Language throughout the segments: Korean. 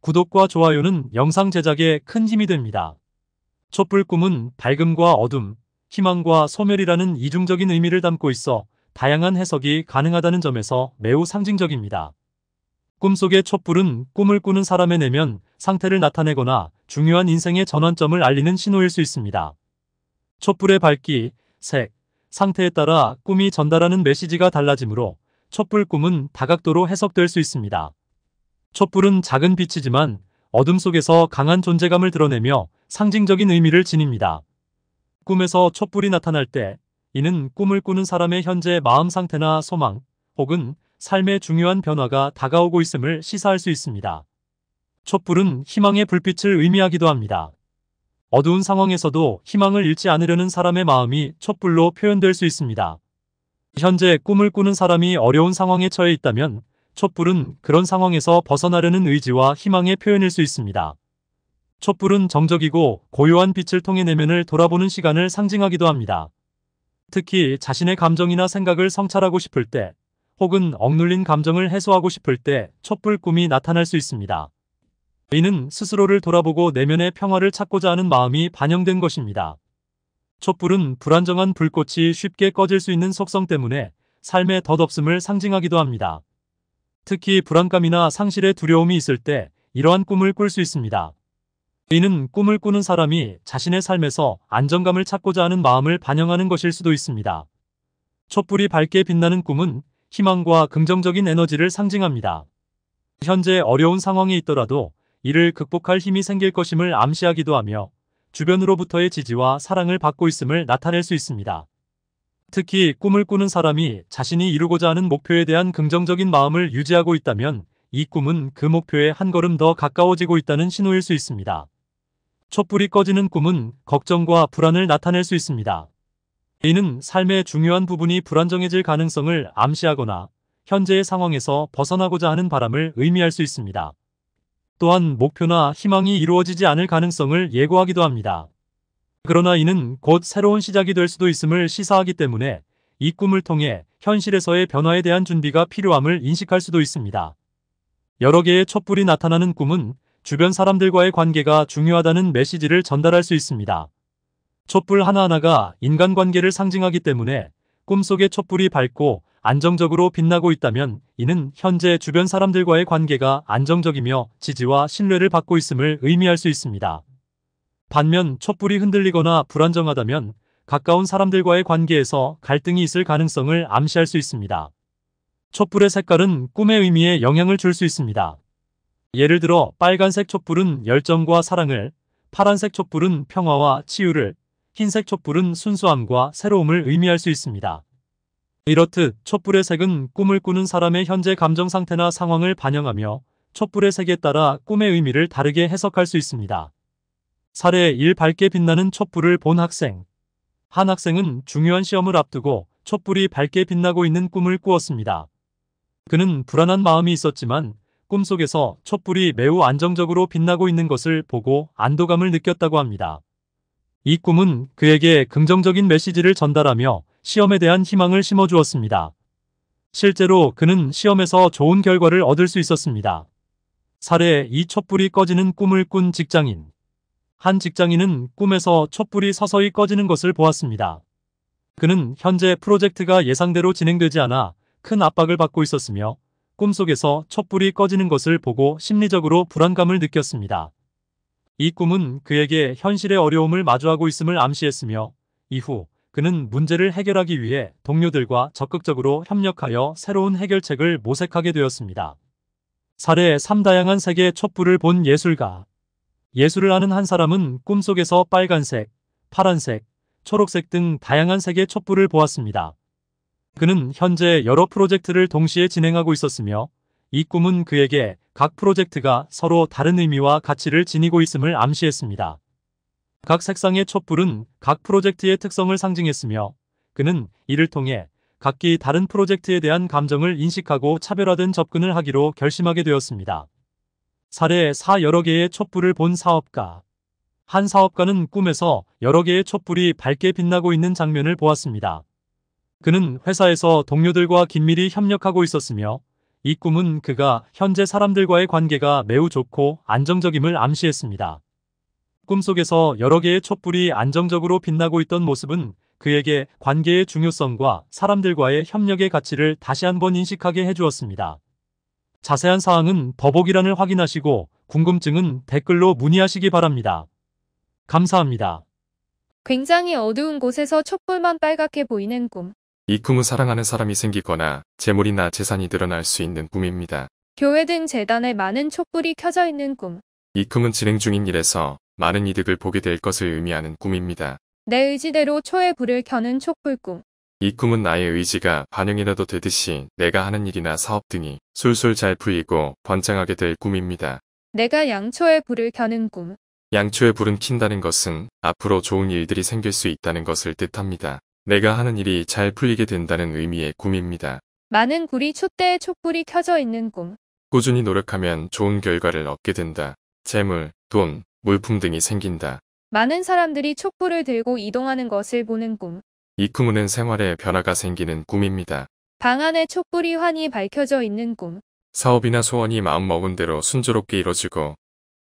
구독과 좋아요는 영상 제작에 큰 힘이 됩니다. 촛불 꿈은 밝음과 어둠, 희망과 소멸이라는 이중적인 의미를 담고 있어 다양한 해석이 가능하다는 점에서 매우 상징적입니다. 꿈속의 촛불은 꿈을 꾸는 사람의 내면 상태를 나타내거나 중요한 인생의 전환점을 알리는 신호일 수 있습니다. 촛불의 밝기, 색, 상태에 따라 꿈이 전달하는 메시지가 달라지므로 촛불 꿈은 다각도로 해석될 수 있습니다. 촛불은 작은 빛이지만 어둠 속에서 강한 존재감을 드러내며 상징적인 의미를 지닙니다. 꿈에서 촛불이 나타날 때 이는 꿈을 꾸는 사람의 현재 마음 상태나 소망 혹은 삶의 중요한 변화가 다가오고 있음을 시사할 수 있습니다. 촛불은 희망의 불빛을 의미하기도 합니다. 어두운 상황에서도 희망을 잃지 않으려는 사람의 마음이 촛불로 표현될 수 있습니다. 현재 꿈을 꾸는 사람이 어려운 상황에 처해 있다면 촛불은 그런 상황에서 벗어나려는 의지와 희망의 표현일 수 있습니다. 촛불은 정적이고 고요한 빛을 통해 내면을 돌아보는 시간을 상징하기도 합니다. 특히 자신의 감정이나 생각을 성찰하고 싶을 때 혹은 억눌린 감정을 해소하고 싶을 때 촛불 꿈이 나타날 수 있습니다. 이는 스스로를 돌아보고 내면의 평화를 찾고자 하는 마음이 반영된 것입니다. 촛불은 불안정한 불꽃이 쉽게 꺼질 수 있는 속성 때문에 삶의 덧없음을 상징하기도 합니다. 특히 불안감이나 상실의 두려움이 있을 때 이러한 꿈을 꿀 수 있습니다. 이는 꿈을 꾸는 사람이 자신의 삶에서 안정감을 찾고자 하는 마음을 반영하는 것일 수도 있습니다. 촛불이 밝게 빛나는 꿈은 희망과 긍정적인 에너지를 상징합니다. 현재 어려운 상황이 있더라도 이를 극복할 힘이 생길 것임을 암시하기도 하며 주변으로부터의 지지와 사랑을 받고 있음을 나타낼 수 있습니다. 특히 꿈을 꾸는 사람이 자신이 이루고자 하는 목표에 대한 긍정적인 마음을 유지하고 있다면 이 꿈은 그 목표에 한 걸음 더 가까워지고 있다는 신호일 수 있습니다. 촛불이 꺼지는 꿈은 걱정과 불안을 나타낼 수 있습니다. 이는 삶의 중요한 부분이 불안정해질 가능성을 암시하거나 현재의 상황에서 벗어나고자 하는 바람을 의미할 수 있습니다. 또한 목표나 희망이 이루어지지 않을 가능성을 예고하기도 합니다. 그러나 이는 곧 새로운 시작이 될 수도 있음을 시사하기 때문에 이 꿈을 통해 현실에서의 변화에 대한 준비가 필요함을 인식할 수도 있습니다. 여러 개의 촛불이 나타나는 꿈은 주변 사람들과의 관계가 중요하다는 메시지를 전달할 수 있습니다. 촛불 하나하나가 인간관계를 상징하기 때문에 꿈속의 촛불이 밝고 안정적으로 빛나고 있다면 이는 현재 주변 사람들과의 관계가 안정적이며 지지와 신뢰를 받고 있음을 의미할 수 있습니다. 반면 촛불이 흔들리거나 불안정하다면 가까운 사람들과의 관계에서 갈등이 있을 가능성을 암시할 수 있습니다. 촛불의 색깔은 꿈의 의미에 영향을 줄 수 있습니다. 예를 들어 빨간색 촛불은 열정과 사랑을, 파란색 촛불은 평화와 치유를, 흰색 촛불은 순수함과 새로움을 의미할 수 있습니다. 이렇듯 촛불의 색은 꿈을 꾸는 사람의 현재 감정 상태나 상황을 반영하며 촛불의 색에 따라 꿈의 의미를 다르게 해석할 수 있습니다. 사례 1 밝게 빛나는 촛불을 본 학생 한 학생은 중요한 시험을 앞두고 촛불이 밝게 빛나고 있는 꿈을 꾸었습니다. 그는 불안한 마음이 있었지만 꿈속에서 촛불이 매우 안정적으로 빛나고 있는 것을 보고 안도감을 느꼈다고 합니다. 이 꿈은 그에게 긍정적인 메시지를 전달하며 시험에 대한 희망을 심어주었습니다. 실제로 그는 시험에서 좋은 결과를 얻을 수 있었습니다. 사례 이 촛불이 꺼지는 꿈을 꾼 직장인 한 직장인은 꿈에서 촛불이 서서히 꺼지는 것을 보았습니다. 그는 현재 프로젝트가 예상대로 진행되지 않아 큰 압박을 받고 있었으며 꿈속에서 촛불이 꺼지는 것을 보고 심리적으로 불안감을 느꼈습니다. 이 꿈은 그에게 현실의 어려움을 마주하고 있음을 암시했으며 이후 그는 문제를 해결하기 위해 동료들과 적극적으로 협력하여 새로운 해결책을 모색하게 되었습니다. 사례 3 다양한 색의 촛불을 본 예술가 예술을 아는 한 사람은 꿈속에서 빨간색, 파란색, 초록색 등 다양한 색의 촛불을 보았습니다. 그는 현재 여러 프로젝트를 동시에 진행하고 있었으며 이 꿈은 그에게 각 프로젝트가 서로 다른 의미와 가치를 지니고 있음을 암시했습니다. 각 색상의 촛불은 각 프로젝트의 특성을 상징했으며 그는 이를 통해 각기 다른 프로젝트에 대한 감정을 인식하고 차별화된 접근을 하기로 결심하게 되었습니다. 사례 4 여러 개의 촛불을 본 사업가 한 사업가는 꿈에서 여러 개의 촛불이 밝게 빛나고 있는 장면을 보았습니다. 그는 회사에서 동료들과 긴밀히 협력하고 있었으며 이 꿈은 그가 현재 사람들과의 관계가 매우 좋고 안정적임을 암시했습니다. 꿈속에서 여러 개의 촛불이 안정적으로 빛나고 있던 모습은 그에게 관계의 중요성과 사람들과의 협력의 가치를 다시 한번 인식하게 해주었습니다. 자세한 사항은 더보기란을 확인하시고 궁금증은 댓글로 문의하시기 바랍니다. 감사합니다. 굉장히 어두운 곳에서 촛불만 빨갛게 보이는 꿈. 이 꿈은 사랑하는 사람이 생기거나 재물이나 재산이 늘어날 수 있는 꿈입니다. 교회 등 재단에 많은 촛불이 켜져 있는 꿈. 이 꿈은 진행 중인 일에서 많은 이득을 보게 될 것을 의미하는 꿈입니다. 내 의지대로 초에 불을 켜는 촛불 꿈. 이 꿈은 나의 의지가 반영이라도 되듯이 내가 하는 일이나 사업 등이 술술 잘 풀리고 번창하게 될 꿈입니다. 내가 양초의 불을 켜는 꿈. 양초의 불은 킨다는 것은 앞으로 좋은 일들이 생길 수 있다는 것을 뜻합니다. 내가 하는 일이 잘 풀리게 된다는 의미의 꿈입니다. 많은 구리 촛대에 촛불이 켜져 있는 꿈. 꾸준히 노력하면 좋은 결과를 얻게 된다. 재물, 돈, 물품 등이 생긴다. 많은 사람들이 촛불을 들고 이동하는 것을 보는 꿈. 이 꿈은 생활에 변화가 생기는 꿈입니다. 방 안에 촛불이 환히 밝혀져 있는 꿈. 사업이나 소원이 마음먹은 대로 순조롭게 이뤄지고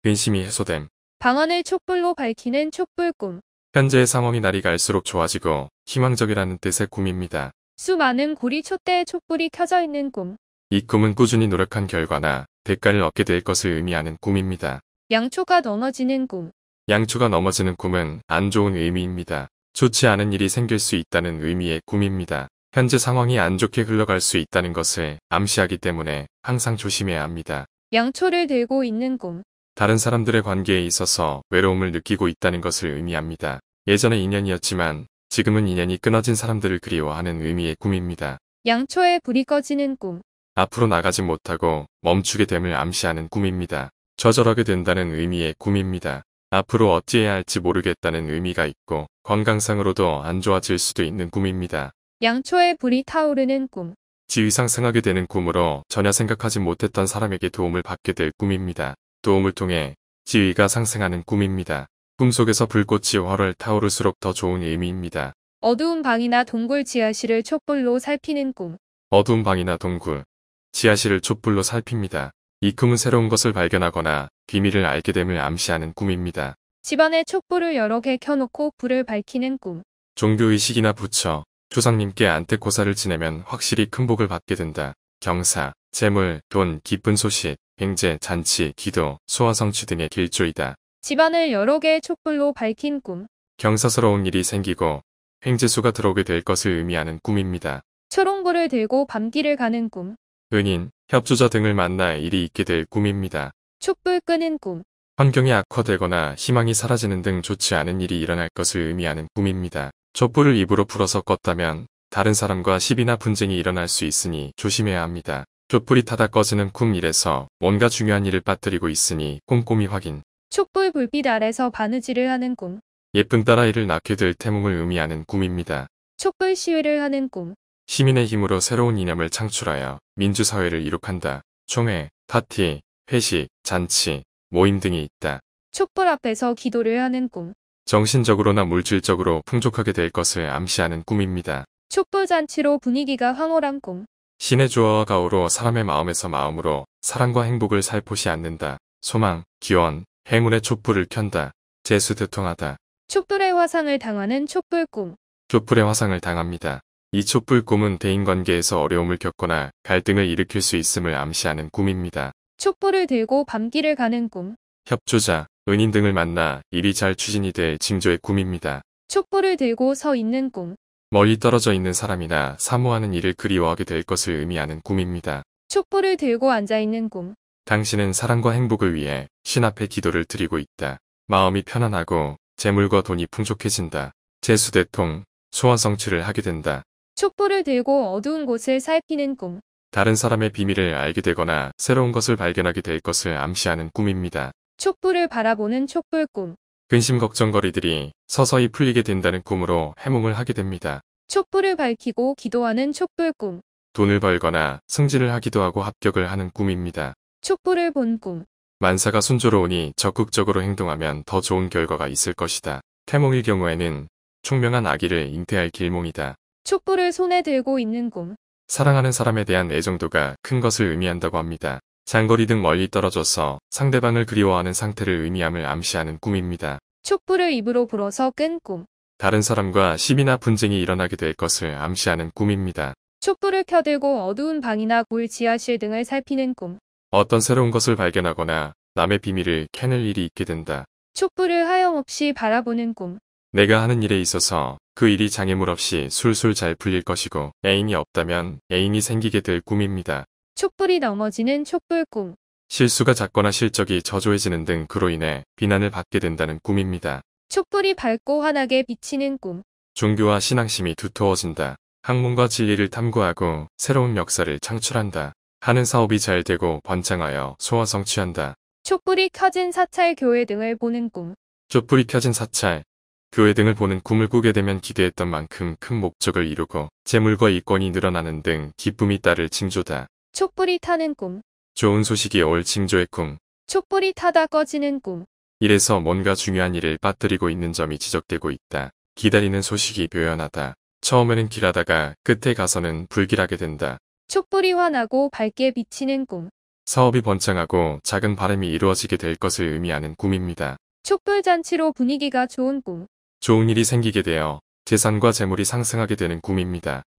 근심이 해소됨. 방안을 촛불로 밝히는 촛불 꿈. 현재의 상황이 날이 갈수록 좋아지고 희망적이라는 뜻의 꿈입니다. 수많은 고리 촛대의 촛불이 켜져 있는 꿈. 이 꿈은 꾸준히 노력한 결과나 대가를 얻게 될 것을 의미하는 꿈입니다. 양초가 넘어지는 꿈. 양초가 넘어지는 꿈은 안 좋은 의미입니다. 좋지 않은 일이 생길 수 있다는 의미의 꿈입니다. 현재 상황이 안 좋게 흘러갈 수 있다는 것을 암시하기 때문에 항상 조심해야 합니다. 양초를 들고 있는 꿈. 다른 사람들의 관계에 있어서 외로움을 느끼고 있다는 것을 의미합니다. 예전에 인연이었지만 지금은 인연이 끊어진 사람들을 그리워하는 의미의 꿈입니다. 양초에 불이 꺼지는 꿈. 앞으로 나가지 못하고 멈추게 됨을 암시하는 꿈입니다. 좌절하게 된다는 의미의 꿈입니다. 앞으로 어찌해야 할지 모르겠다는 의미가 있고 건강상으로도 안 좋아질 수도 있는 꿈입니다. 양초에 불이 타오르는 꿈. 지위 상승하게 되는 꿈으로 전혀 생각하지 못했던 사람에게 도움을 받게 될 꿈입니다. 도움을 통해 지위가 상승하는 꿈입니다. 꿈속에서 불꽃이 활활 타오를수록 더 좋은 의미입니다. 어두운 방이나 동굴 지하실을 촛불로 살피는 꿈. 어두운 방이나 동굴, 지하실을 촛불로 살핍니다. 이 꿈은 새로운 것을 발견하거나 비밀을 알게 됨을 암시하는 꿈입니다. 집안에 촛불을 여러 개 켜놓고 불을 밝히는 꿈. 종교의식이나 부처, 조상님께 안태고사를 지내면 확실히 큰 복을 받게 된다. 경사, 재물, 돈, 기쁜 소식, 횡재, 잔치, 기도, 소화성취 등의 길조이다. 집안을 여러 개의 촛불로 밝힌 꿈. 경사스러운 일이 생기고 횡재수가 들어오게 될 것을 의미하는 꿈입니다. 초롱불을 들고 밤길을 가는 꿈. 은인, 협조자 등을 만나 일이 있게 될 꿈입니다. 촛불 끄는 꿈. 환경이 악화되거나 희망이 사라지는 등 좋지 않은 일이 일어날 것을 의미하는 꿈입니다. 촛불을 입으로 풀어서 껐다면 다른 사람과 시비나 분쟁이 일어날 수 있으니 조심해야 합니다. 촛불이 타다 꺼지는 꿈 일에서 뭔가 중요한 일을 빠뜨리고 있으니 꼼꼼히 확인. 촛불 불빛 아래서 바느질을 하는 꿈. 예쁜 딸아이를 낳게 될 태몽을 의미하는 꿈입니다. 촛불 시위를 하는 꿈. 시민의 힘으로 새로운 이념을 창출하여 민주사회를 이룩한다. 총회, 파티, 회식, 잔치, 모임 등이 있다. 촛불 앞에서 기도를 하는 꿈. 정신적으로나 물질적으로 풍족하게 될 것을 암시하는 꿈입니다. 촛불 잔치로 분위기가 황홀한 꿈. 신의 조화와 가오로 사람의 마음에서 마음으로 사랑과 행복을 살포시 않는다. 소망, 기원, 행운의 촛불을 켠다. 재수대통하다 촛불의 화상을 당하는 촛불 꿈. 촛불의 화상을 당합니다. 이 촛불 꿈은 대인관계에서 어려움을 겪거나 갈등을 일으킬 수 있음을 암시하는 꿈입니다. 촛불을 들고 밤길을 가는 꿈. 협조자, 은인 등을 만나 일이 잘 추진이 될 징조의 꿈입니다. 촛불을 들고 서 있는 꿈. 멀리 떨어져 있는 사람이나 사모하는 일을 그리워하게 될 것을 의미하는 꿈입니다. 촛불을 들고 앉아 있는 꿈. 당신은 사랑과 행복을 위해 신 앞에 기도를 드리고 있다. 마음이 편안하고 재물과 돈이 풍족해진다. 재수대통, 소원 성취를 하게 된다. 촛불을 들고 어두운 곳을 살피는 꿈. 다른 사람의 비밀을 알게 되거나 새로운 것을 발견하게 될 것을 암시하는 꿈입니다. 촛불을 바라보는 촛불 꿈. 근심 걱정거리들이 서서히 풀리게 된다는 꿈으로 해몽을 하게 됩니다. 촛불을 밝히고 기도하는 촛불 꿈. 돈을 벌거나 승진을 하기도 하고 합격을 하는 꿈입니다. 촛불을 본 꿈. 만사가 순조로우니 적극적으로 행동하면 더 좋은 결과가 있을 것이다. 태몽일 경우에는 총명한 아기를 잉태할 길몽이다. 촛불을 손에 들고 있는 꿈. 사랑하는 사람에 대한 애정도가 큰 것을 의미한다고 합니다. 장거리 등 멀리 떨어져서 상대방을 그리워하는 상태를 의미함을 암시하는 꿈입니다. 촛불을 입으로 불어서 끈 꿈. 다른 사람과 시비나 분쟁이 일어나게 될 것을 암시하는 꿈입니다. 촛불을 켜들고 어두운 방이나 골 지하실 등을 살피는 꿈. 어떤 새로운 것을 발견하거나 남의 비밀을 캐낼 일이 있게 된다. 촛불을 하염없이 바라보는 꿈. 내가 하는 일에 있어서 그 일이 장애물 없이 술술 잘 풀릴 것이고 애인이 없다면 애인이 생기게 될 꿈입니다. 촛불이 넘어지는 촛불 꿈. 실수가 작거나 실적이 저조해지는 등 그로 인해 비난을 받게 된다는 꿈입니다. 촛불이 밝고 환하게 비치는 꿈. 종교와 신앙심이 두터워진다. 학문과 진리를 탐구하고 새로운 역사를 창출한다. 하는 사업이 잘 되고 번창하여 소화 성취한다. 촛불이 켜진 사찰 교회 등을 보는 꿈. 촛불이 켜진 사찰, 교회 등을 보는 꿈을 꾸게 되면 기대했던 만큼 큰 목적을 이루고 재물과 이권이 늘어나는 등 기쁨이 따를 징조다. 촛불이 타는 꿈. 좋은 소식이 올 징조의 꿈. 촛불이 타다 꺼지는 꿈. 이래서 뭔가 중요한 일을 빠뜨리고 있는 점이 지적되고 있다. 기다리는 소식이 묘연하다. 처음에는 길하다가 끝에 가서는 불길하게 된다. 촛불이 환하고 밝게 비치는 꿈. 사업이 번창하고 작은 바람이 이루어지게 될 것을 의미하는 꿈입니다. 촛불잔치로 분위기가 좋은 꿈. 좋은 일이 생기게 되어 재산과 재물이 상승하게 되는 꿈입니다.